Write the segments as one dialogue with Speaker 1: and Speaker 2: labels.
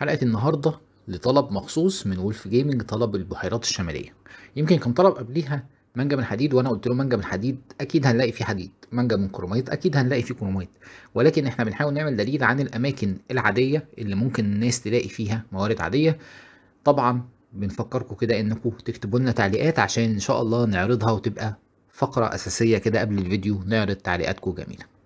Speaker 1: حلقة النهاردة لطلب مخصوص من وولف جيمنج طلب البحيرات الشمالية يمكن كان طلب قبليها منجم من حديد وانا قلت له منجم من حديد اكيد هنلاقي فيه حديد منجم من كروميت اكيد هنلاقي فيه كروميت ولكن احنا بنحاول نعمل دليل عن الاماكن العادية اللي ممكن الناس تلاقي فيها موارد عادية طبعا بنفكركم كده انكم تكتبوا لنا تعليقات عشان ان شاء الله نعرضها وتبقى فقرة اساسية كده قبل الفيديو نعرض تعليقاتكم جميلة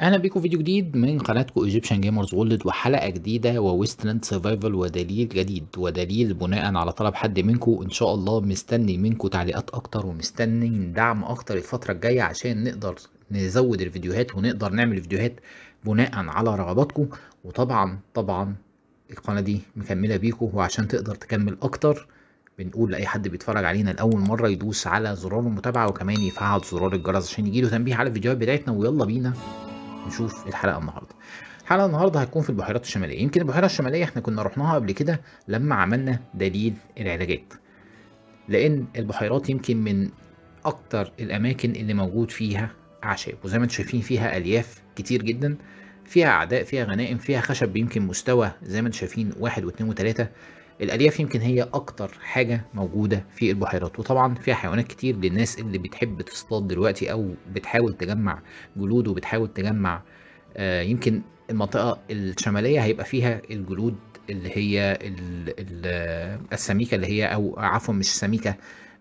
Speaker 1: اهلا بيكم فيديو جديد من قناتكم ايجيبشن جيمرز وولد وحلقه جديده وويستلاند سرفايفل ودليل جديد ودليل بناء على طلب حد منكم ان شاء الله مستني منكم تعليقات اكتر ومستني دعم اكتر الفتره الجايه عشان نقدر نزود الفيديوهات ونقدر نعمل فيديوهات بناء على رغباتكم وطبعا طبعا القناه دي مكمله بيكم وعشان تقدر تكمل اكتر بنقول لاي حد بيتفرج علينا لاول مره يدوس على زرار المتابعه وكمان يفعل زرار الجرس عشان يجيله تنبيه على الفيديوهات بتاعتنا ويلا بينا نشوف الحلقه النهارده الحلقه النهارده هتكون في البحيرات الشماليه يمكن البحيره الشماليه احنا كنا رحناها قبل كده لما عملنا دليل العلاجات لان البحيرات يمكن من اكتر الاماكن اللي موجود فيها اعشاب وزي ما انتم شايفين فيها الياف كتير جدا فيها اعداء فيها غنائم فيها خشب يمكن مستوى زي ما انتم شايفين واحد واثنين وثلاثه الألياف يمكن هي أكتر حاجة موجودة في البحيرات وطبعا فيها حيوانات كتير للناس اللي بتحب تصطاد دلوقتي أو بتحاول تجمع جلود وبتحاول تجمع آه يمكن المنطقة الشمالية هيبقى فيها الجلود اللي هي آه، السميكة اللي هي أو عفوا مش سميكة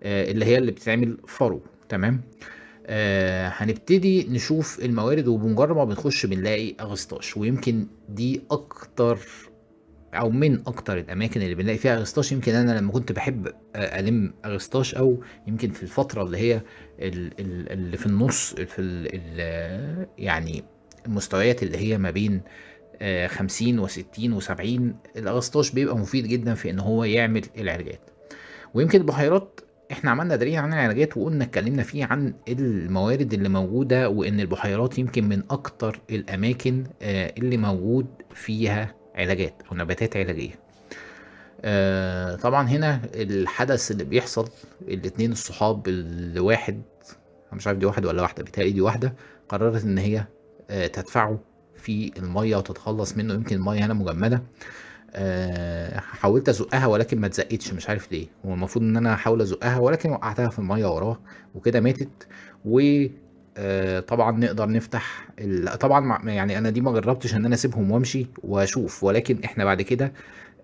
Speaker 1: آه اللي هي اللي بتتعمل فرو تمام آه هنبتدي نشوف الموارد وبمجرد ما بنخش بنلاقي أغسطاش ويمكن دي أكتر او من اكتر الاماكن اللي بنلاقي فيها اغسطاش يمكن انا لما كنت بحب آه، الم اغسطاش او يمكن في الفتره اللي هي اللي في النص في الـ يعني المستويات اللي هي ما بين آه، خمسين وستين وسبعين الاغسطاش بيبقى مفيد جدا في ان هو يعمل العلاجات ويمكن البحيرات احنا عملنا دليل عن العلاجات وقلنا اتكلمنا فيه عن الموارد اللي موجوده وان البحيرات يمكن من اكتر الاماكن آه، اللي موجود فيها علاجات او نباتات علاجيه آه طبعا هنا الحدث اللي بيحصل الاثنين الصحاب اللي واحد مش عارف دي واحد ولا واحده بيتهيألي دي واحده قررت ان هي آه تدفعه في الميه وتتخلص منه يمكن الميه هنا مجمده آه حاولت ازقها ولكن ما اتزقتش مش عارف ليه هو المفروض ان انا احاول ازقها ولكن وقعتها في الميه وراه وكده ماتت و آه، طبعا نقدر نفتح طبعا يعني انا دي ما جربتش ان انا اسيبهم وامشي واشوف ولكن احنا بعد كده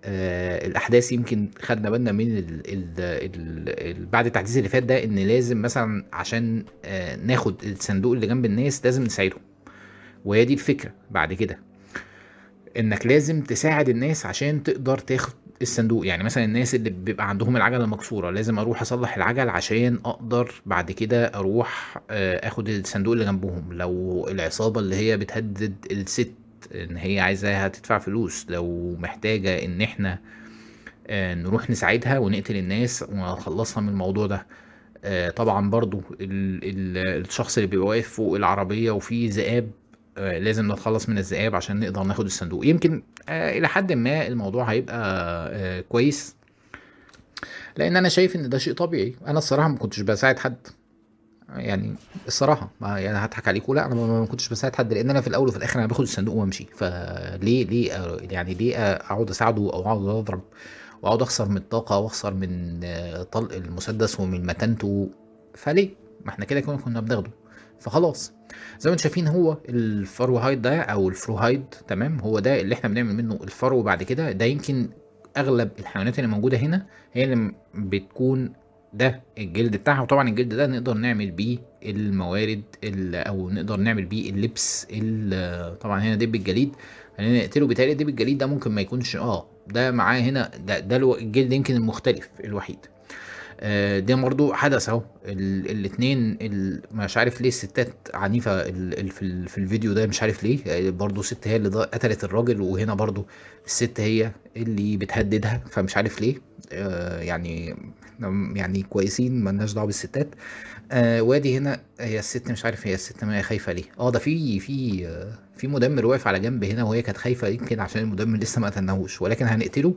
Speaker 1: آه، الاحداث يمكن خدنا بالنا من الـ الـ الـ بعد التحديث اللي فات ده ان لازم مثلا عشان آه، ناخد الصندوق اللي جنب الناس لازم نساعدهم وهي دي الفكره بعد كده انك لازم تساعد الناس عشان تقدر تاخد الصندوق يعني مثلا الناس اللي بيبقى عندهم العجله مكسوره لازم اروح اصلح العجل عشان اقدر بعد كده اروح آه، اخد الصندوق اللي جنبهم لو العصابه اللي هي بتهدد الست ان هي عايزاها تدفع فلوس لو محتاجه ان احنا آه، نروح نساعدها ونقتل الناس ونخلصها من الموضوع ده آه، طبعا برضو الشخص اللي بيبقى واقف فوق العربيه وفي ذئاب آه، لازم نتخلص من الذئاب عشان نقدر ناخد الصندوق يمكن آه، الى حد ما الموضوع هيبقى آه، كويس لان انا شايف ان ده شيء طبيعي انا الصراحه ما كنتش بساعد حد يعني الصراحه ما يعني هضحك عليكم لا انا ما كنتش بساعد حد لان انا في الاول وفي الاخر انا باخد الصندوق وامشي فليه ليه يعني ليه اقعد اساعده او اقعد اضرب واقعد اخسر من الطاقه واخسر من طلق المسدس ومن متانته فليه ما احنا كده كنا بناخده فخلاص زي ما انتم شايفين هو الفروهايد ده او الفروهايد تمام هو ده اللي احنا بنعمل منه الفرو بعد كده ده يمكن اغلب الحيوانات اللي موجوده هنا هي اللي بتكون ده الجلد بتاعها وطبعا الجلد ده نقدر نعمل بيه الموارد او نقدر نعمل بيه اللبس طبعا هنا دب الجليد خلينا نقتله بتهيألي دب الجليد ده ممكن ما يكونش اه ده معاه هنا ده ده الجلد يمكن المختلف الوحيد ده آه، برضو حدث اهو الاثنين مش عارف ليه الستات عنيفه في الفيديو ده مش عارف ليه آه، برضو ست هي اللي قتلت الراجل وهنا برضو الست هي اللي بتهددها فمش عارف ليه آه، يعني يعني كويسين لناش دعوه بالستات وادي هنا هي الست مش عارف هي الست ما هي خايفه ليه اه ده في في في مدمر واقف على جنب هنا وهي كانت خايفه يمكن عشان المدمر لسه ما قتلناهوش ولكن هنقتله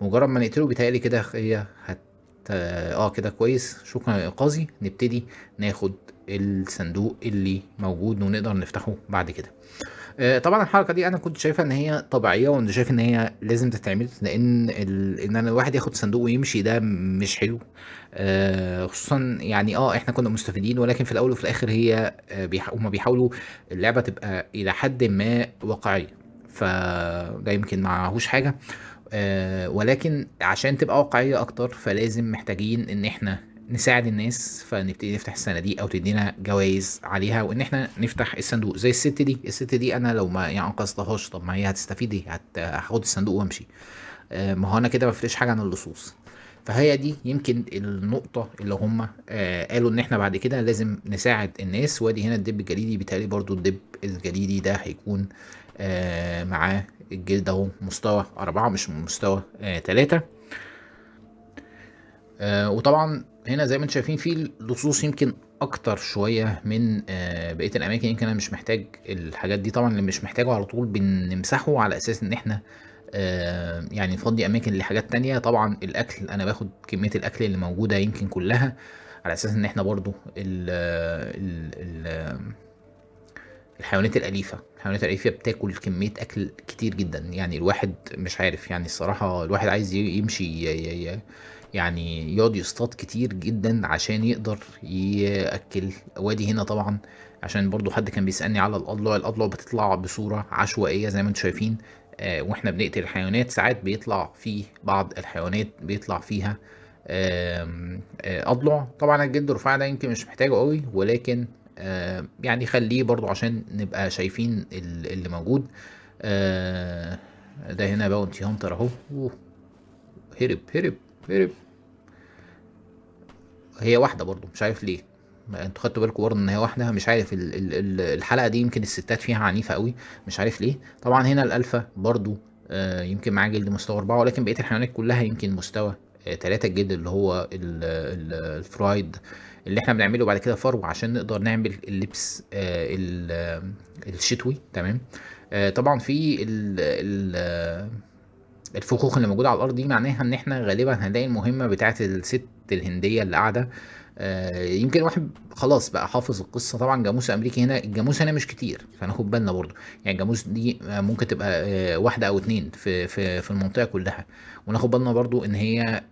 Speaker 1: مجرد ما نقتله بيتهيألي كده هي هت آه،, اه كده كويس شكرا يا قاضي نبتدي ناخد الصندوق اللي موجود ونقدر نفتحه بعد كده آه طبعا الحركه دي انا كنت شايفها ان هي طبيعيه وانا شايف ان هي لازم تتعمل لان ال... ان انا الواحد ياخد صندوق ويمشي ده مش حلو آه خصوصا يعني اه احنا كنا مستفيدين ولكن في الاول وفي الاخر هي آه بيح... هم بيحاولوا اللعبه تبقى الى حد ما واقعيه فده يمكن معهوش حاجه آه، ولكن عشان تبقى واقعيه اكتر فلازم محتاجين ان احنا نساعد الناس فنبتدي نفتح الصناديق او تدينا جوائز عليها وان احنا نفتح الصندوق زي الست دي الست دي انا لو ما يعني انقذتهاش طب ما هي هتستفيد ايه هاخد الصندوق وامشي آه، ما هو انا كده ما فرقش حاجه عن اللصوص فهي دي يمكن النقطة اللي هم آه، قالوا إن إحنا بعد كده لازم نساعد الناس وادي هنا الدب الجليدي بتالي برضو الدب الجليدي ده هيكون آه، معاه الجلد اهو مستوى أربعة مش مستوى آه، تلاتة آه، وطبعا هنا زي ما انتم شايفين في لصوص يمكن اكتر شويه من بقيه الاماكن يمكن انا مش محتاج الحاجات دي طبعا اللي مش محتاجه على طول بنمسحه على اساس ان احنا يعني نفضي اماكن لحاجات تانية طبعا الاكل انا باخد كميه الاكل اللي موجوده يمكن كلها على اساس ان احنا برضو ال ال ال الحيوانات الأليفة الحيوانات الأليفة بتاكل كمية أكل كتير جدا يعني الواحد مش عارف يعني الصراحة الواحد عايز يمشي يعني يقعد يصطاد كتير جدا عشان يقدر يأكل وادي هنا طبعا عشان برضو حد كان بيسألني على الأضلع الأضلع بتطلع بصورة عشوائية زي ما انتم شايفين آه واحنا بنقتل الحيوانات ساعات بيطلع في بعض الحيوانات بيطلع فيها آه آه أضلع طبعا الجلد الرفيع ده يمكن مش محتاجه قوي ولكن آه، يعني خليه برضو عشان نبقى شايفين اللي موجود آه، ده هنا باونتي هانتر اهو هرب هرب هرب هي واحده برضو مش عارف ليه انتوا خدتوا بالكم برضه ان هي واحده مش عارف الـ الـ الحلقه دي يمكن الستات فيها عنيفه قوي مش عارف ليه طبعا هنا الالفا برضو آه يمكن معاه جلد مستوى اربعه ولكن بقيه الحيوانات كلها يمكن مستوى تلاتة الجلد اللي هو الفرايد اللي احنا بنعمله بعد كده فرو عشان نقدر نعمل اللبس آه، آه، الشتوي تمام آه، طبعا في الفخوخ اللي موجوده على الارض دي معناها ان احنا غالبا هنلاقي المهمه بتاعه الست الهنديه اللي قاعده يمكن واحد خلاص بقى حافظ القصه طبعا جاموس امريكي هنا الجاموس هنا مش كتير فناخد بالنا برضو يعني الجاموس دي ممكن تبقى واحده او اتنين في في في المنطقه كلها وناخد بالنا برضو ان هي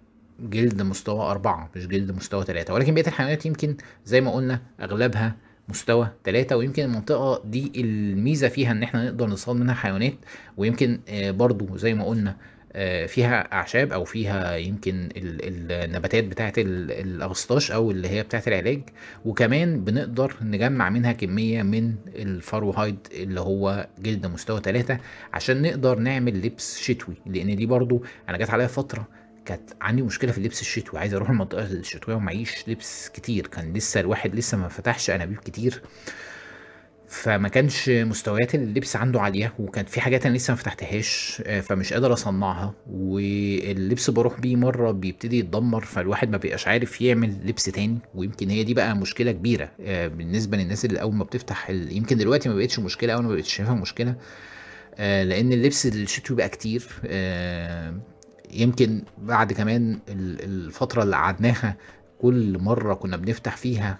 Speaker 1: جلد مستوى أربعة مش جلد مستوى ثلاثة ولكن بقية الحيوانات يمكن زي ما قلنا أغلبها مستوى ثلاثة ويمكن المنطقة دي الميزة فيها إن إحنا نقدر نصطاد منها حيوانات ويمكن آه، برضو زي ما قلنا آه، فيها أعشاب أو فيها يمكن النباتات بتاعة الأغسطاش أو اللي هي بتاعة العلاج وكمان بنقدر نجمع منها كمية من الفروهايد اللي هو جلد مستوى ثلاثة عشان نقدر نعمل لبس شتوي لأن دي برضو أنا جات عليا فترة كانت عندي مشكله في اللبس الشتوي عايز اروح المنطقه الشتويه ومعيش لبس كتير كان لسه الواحد لسه ما فتحش انابيب كتير فما كانش مستويات اللبس عنده عاليه وكان في حاجات انا لسه ما فتحتهاش آه، فمش قادر اصنعها واللبس بروح بيه مره بيبتدي يتدمر فالواحد ما بيبقاش عارف يعمل لبس تاني ويمكن هي دي بقى مشكله كبيره آه، بالنسبه للناس اللي اول ما بتفتح يمكن دلوقتي ما بقتش مشكله اول ما بقتش شايفها مشكله آه، لان اللبس الشتوي بقى كتير يمكن بعد كمان الفترة اللي قعدناها كل مرة كنا بنفتح فيها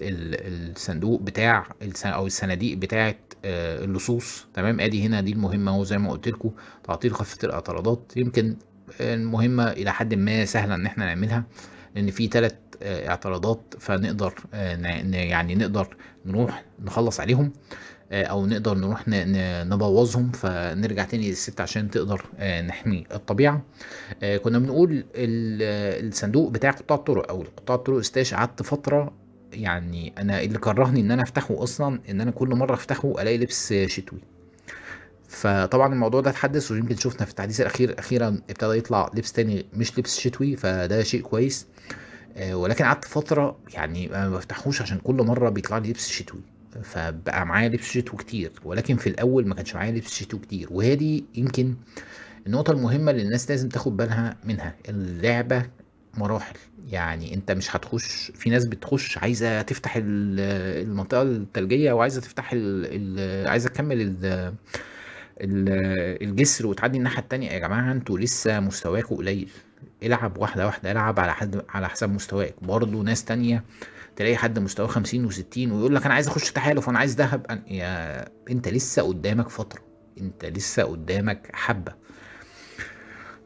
Speaker 1: الصندوق بتاع او الصناديق بتاعة آه، اللصوص تمام ادي هنا دي المهمة اهو زي ما قلت لكم تعطيل خفة الاعتراضات يمكن المهمة الى حد ما سهلة ان احنا نعملها لان في تلات آه، اعتراضات فنقدر آه، يعني نقدر نروح نخلص عليهم آه، او نقدر نروح نبوظهم فنرجع تاني للست عشان تقدر نحمي الطبيعه كنا بنقول الصندوق بتاع قطاع الطرق او قطاع الطرق استاش قعدت فتره يعني انا اللي كرهني ان انا افتحه اصلا ان انا كل مره افتحه الاقي لبس شتوي فطبعا الموضوع ده اتحدث ويمكن شفنا في التحديث الاخير اخيرا ابتدى يطلع لبس تاني مش لبس شتوي فده شيء كويس آه آه، ولكن قعدت فتره يعني ما بفتحوش عشان كل مره بيطلع لي لبس شتوي فبقى معايا لبس شتوي كتير ولكن في الاول ما كانش معايا لبس شتوي كتير وهي دي يمكن النقطه المهمه اللي الناس لازم تاخد بالها منها اللعبه مراحل يعني انت مش هتخش في ناس بتخش عايزه تفتح المنطقه الثلجيه وعايزه تفتح عايزه تكمل الجسر وتعدي الناحيه التانية يا جماعه انتوا لسه مستواكوا قليل العب واحده واحده العب على حد على حساب مستواك برضه ناس تانية تلاقي حد مستواه 50 و60 ويقول لك انا عايز اخش تحالف وانا عايز ذهب يا انت لسه قدامك فتره انت لسه قدامك حبه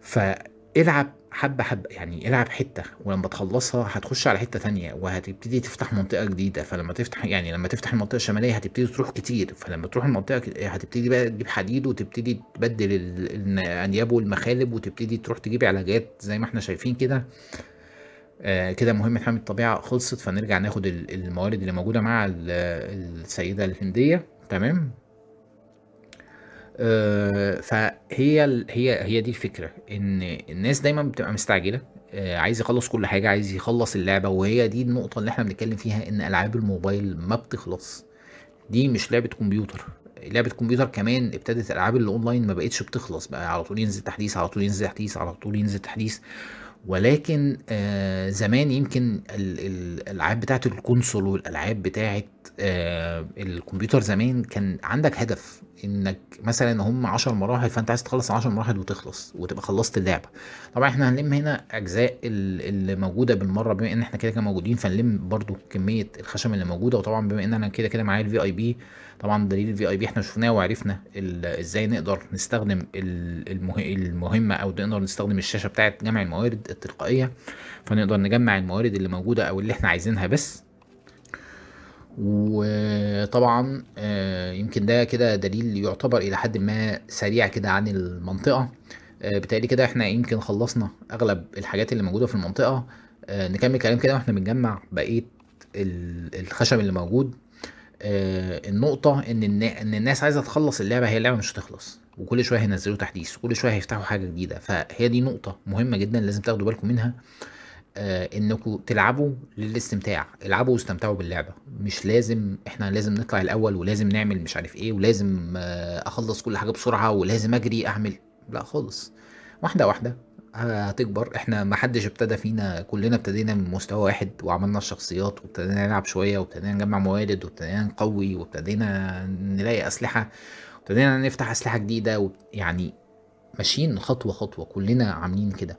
Speaker 1: فالعب حبة حبة يعني العب حتة ولما تخلصها هتخش على حتة تانية وهتبتدي تفتح منطقة جديدة فلما تفتح يعني لما تفتح المنطقة الشمالية هتبتدي تروح كتير فلما تروح المنطقة هتبتدي بقى تجيب حديد وتبتدي تبدل الأنياب والمخالب وتبتدي تروح تجيب علاجات زي ما احنا شايفين كده آه، كده مهمة حامل الطبيعة خلصت فنرجع ناخد الموارد اللي موجودة مع السيدة الهندية تمام آه، فهي هي هي دي الفكره ان الناس دايما بتبقى مستعجله آه، عايز يخلص كل حاجه عايز يخلص اللعبه وهي دي النقطه اللي احنا بنتكلم فيها ان العاب الموبايل ما بتخلص دي مش لعبه كمبيوتر لعبه كمبيوتر كمان ابتدت الالعاب الاونلاين ما بقتش بتخلص بقى على طول ينزل تحديث على طول ينزل تحديث على طول ينزل تحديث ولكن آه زمان يمكن الالعاب بتاعت الكونسول والالعاب بتاعت آه الكمبيوتر زمان كان عندك هدف انك مثلا هم 10 مراحل فانت عايز تخلص 10 مراحل وتخلص وتبقى خلصت اللعبه طبعا احنا هنلم هنا اجزاء اللي موجوده بالمره بما ان احنا كده كده موجودين فنلم برضو كميه الخشم اللي موجوده وطبعا بما ان انا كده كده معايا الفي اي بي طبعا دليل الفي اي بي احنا شفناه وعرفنا ازاي نقدر نستخدم المه... المهمه او نقدر نستخدم الشاشه بتاعه جمع الموارد التلقائيه فنقدر نجمع الموارد اللي موجوده او اللي احنا عايزينها بس وطبعا آه، يمكن ده كده دليل يعتبر الى حد ما سريع كده عن المنطقه آه، بالتالي كده احنا يمكن خلصنا اغلب الحاجات اللي موجوده في المنطقه آه، نكمل كلام كده واحنا بنجمع بقيه الخشب اللي موجود النقطه ان ان الناس عايزه تخلص اللعبه هي اللعبه مش هتخلص وكل شويه هينزلوا تحديث وكل شويه هيفتحوا حاجه جديده فهي دي نقطه مهمه جدا لازم تاخدوا بالكم منها آه، انكم تلعبوا للاستمتاع العبوا واستمتعوا باللعبه مش لازم احنا لازم نطلع الاول ولازم نعمل مش عارف ايه ولازم آه، اخلص كل حاجه بسرعه ولازم اجري اعمل لا خالص واحده واحده هتكبر احنا ما حدش ابتدى فينا كلنا ابتدينا من مستوى واحد وعملنا الشخصيات وابتدينا نلعب شويه وابتدينا نجمع موارد وابتدينا نقوي وابتدينا نلاقي اسلحه وابتدينا نفتح اسلحه جديده يعني ماشيين خطوه خطوه كلنا عاملين كده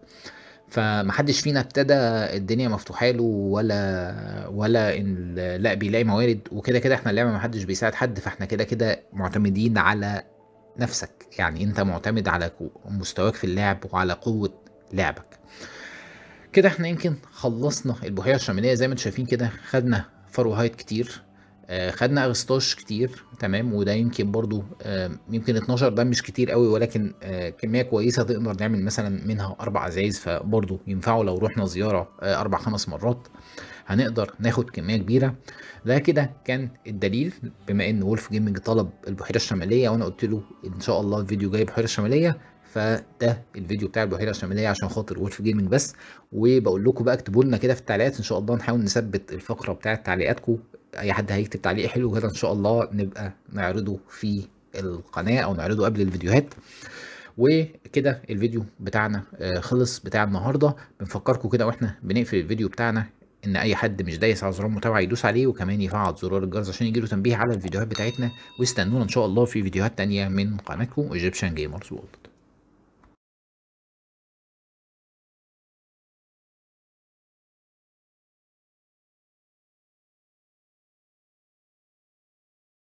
Speaker 1: فمحدش فينا ابتدى الدنيا مفتوحه له ولا ولا ان لا بيلاقي موارد وكده كده احنا اللعبه محدش بيساعد حد فاحنا كده كده معتمدين على نفسك يعني انت معتمد على مستواك في اللعب وعلى قوه لعبك كده احنا يمكن خلصنا البحيره الشماليه زي ما انتم شايفين كده خدنا فروهايت كتير آه، خدنا اغسطاش كتير تمام وده يمكن برضو آه، يمكن 12 ده مش كتير قوي ولكن آه، كميه كويسه تقدر نعمل مثلا منها اربع عزايز فبرضو ينفعوا لو رحنا زياره اربع خمس مرات هنقدر ناخد كميه كبيره ده كده كان الدليل بما ان وولف جيمنج طلب البحيره الشماليه وانا قلت له ان شاء الله الفيديو جاي البحيره الشماليه فده الفيديو بتاع البحيره الشماليه عشان خاطر وولف جيمنج بس وبقول لكم بقى اكتبوا لنا كده في التعليقات ان شاء الله نحاول نثبت الفقره بتاعه تعليقاتكم اي حد هيكتب تعليق حلو كده ان شاء الله نبقى نعرضه في القناه او نعرضه قبل الفيديوهات وكده الفيديو بتاعنا آه، خلص بتاع النهارده بنفكركم كده واحنا بنقفل الفيديو بتاعنا ان اي حد مش دايس على زرار المتابعه يدوس عليه وكمان يفعل زرار الجرس عشان يجيله تنبيه على الفيديوهات بتاعتنا واستنونا ان شاء الله في فيديوهات تانية من قناتكم ايجيبشن جيمرز وورلد